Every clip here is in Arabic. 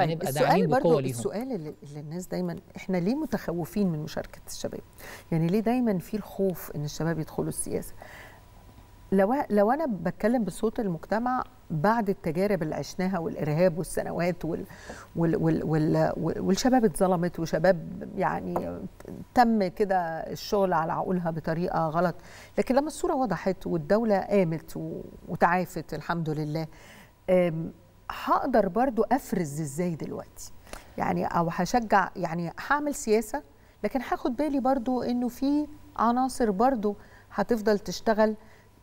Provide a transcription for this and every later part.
طيب هنبقى السؤال برضه السؤال اللي الناس دايما احنا ليه متخوفين من مشاركه الشباب؟ يعني ليه دايما في الخوف ان الشباب يدخلوا السياسه؟ لو لو انا بتكلم بصوت المجتمع بعد التجارب اللي عشناها والارهاب والسنوات وال وال وال وال والشباب اتظلمت وشباب يعني تم كده الشغل على عقولها بطريقه غلط لكن لما الصوره وضحت والدوله قامت وتعافت الحمد لله هقدر برضو افرز ازاي دلوقتي يعني او هشجع يعني هعمل سياسه لكن هاخد بالي برضو انه في عناصر برضو هتفضل تشتغل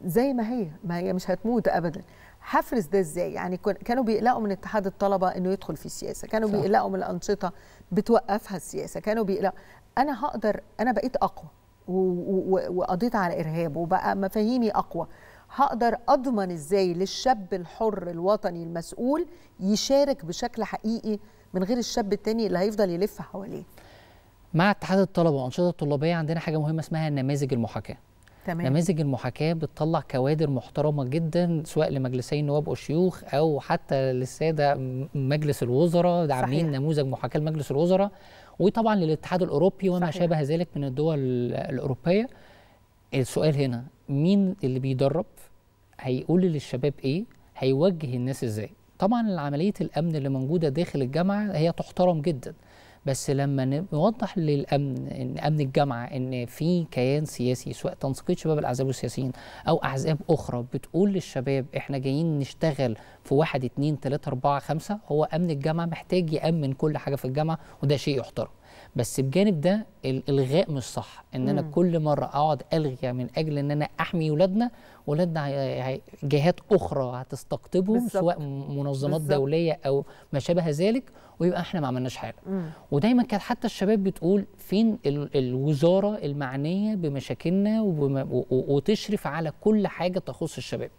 زي ما هي ما هي مش هتموت ابدا هفرز ده ازاي يعني كانوا بيقلقوا من اتحاد الطلبه انه يدخل في السياسه كانوا صح. بيقلقوا من الانشطه بتوقفها السياسه كانوا بيقلقوا انا هقدر انا بقيت اقوى وقضيت على ارهاب وبقى مفاهيمي اقوى هقدر اضمن ازاي للشاب الحر الوطني المسؤول يشارك بشكل حقيقي من غير الشاب التاني اللي هيفضل يلف حواليه مع اتحاد الطلبه وانشطه الطلابيه عندنا حاجه مهمه اسمها نماذج المحاكاه تمام. نماذج المحاكاه بتطلع كوادر محترمه جدا سواء لمجلسي النواب والشيوخ او حتى للساده مجلس الوزراء عاملين نموذج محاكاه لمجلس الوزراء وطبعا للاتحاد الاوروبي وما صحيح. شابه ذلك من الدول الاوروبيه السؤال هنا مين اللي بيدرب هيقول للشباب ايه هيوجه الناس ازاي طبعا عمليه الامن اللي موجوده داخل الجامعه هي تحترم جدا بس لما نوضح للامن ان امن الجامعه ان في كيان سياسي سواء تنسيقيه شباب الاحزاب والسياسيين او احزاب اخرى بتقول للشباب احنا جايين نشتغل في واحد اتنين تلاته اربعه خمسه هو امن الجامعه محتاج يامن كل حاجه في الجامعه وده شيء يحترم. بس بجانب ده الالغاء مش صح ان انا مم. كل مره اقعد الغي من اجل ان انا احمي ولادنا ولادنا جهات اخرى هتستقطبهم بالزبط. سواء منظمات بالزبط. دوليه او ما شابه ذلك ويبقى احنا ما عملناش حاجه مم. ودايما كان حتى الشباب بتقول فين الوزاره المعنيه بمشاكلنا وتشرف على كل حاجه تخص الشباب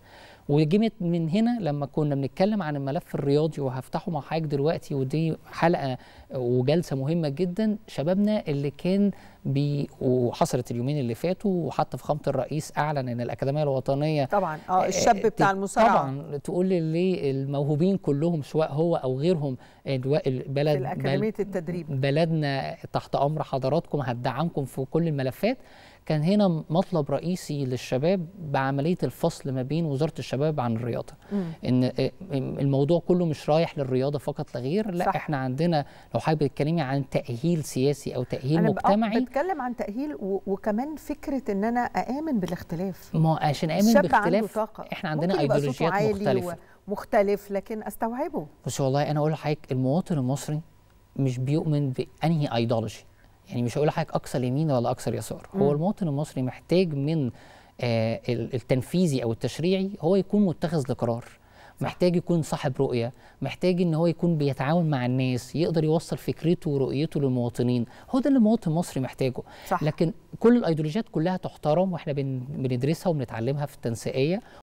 وجمت من هنا لما كنا بنتكلم عن الملف الرياضي وهفتحه مع حضرتك دلوقتي ودي حلقه وجلسه مهمه جدا شبابنا اللي كان بي وحصلت اليومين اللي فاتوا وحتى فخامه الرئيس اعلن ان الاكاديميه الوطنيه طبعا اه, آه، الشاب بتاع المصارعه طبعا تقول لي الموهوبين كلهم سواء هو او غيرهم البلد اكاديميه التدريب بلدنا تحت امر حضراتكم هتدعمكم في كل الملفات كان هنا مطلب رئيسي للشباب بعمليه الفصل ما بين وزاره الشباب عن الرياضه مم. ان الموضوع كله مش رايح للرياضه فقط لا غير لا صح. احنا عندنا لو حابب تتكلمي عن تاهيل سياسي او تاهيل أنا آه، مجتمعي انا بتكلم عن تاهيل وكمان فكره ان انا اامن بالاختلاف ما عشان اامن بالاختلاف عنده احنا عندنا ايديولوجيات مختلفه مختلف لكن استوعبه بصي والله انا اقول لحضرتك المواطن المصري مش بيؤمن بانهي ايديولوجي يعني مش هقول لحضرتك اكثر يمين ولا اكثر يسار هو المواطن المصري محتاج من آه التنفيذي او التشريعي هو يكون متخذ لقرار محتاج يكون صاحب رؤيه محتاج ان هو يكون بيتعاون مع الناس يقدر يوصل فكرته ورؤيته للمواطنين هو ده اللي المواطن المصري محتاجه صح. لكن كل الايديولوجيات كلها تحترم واحنا بندرسها وبنتعلمها في التنسيقيه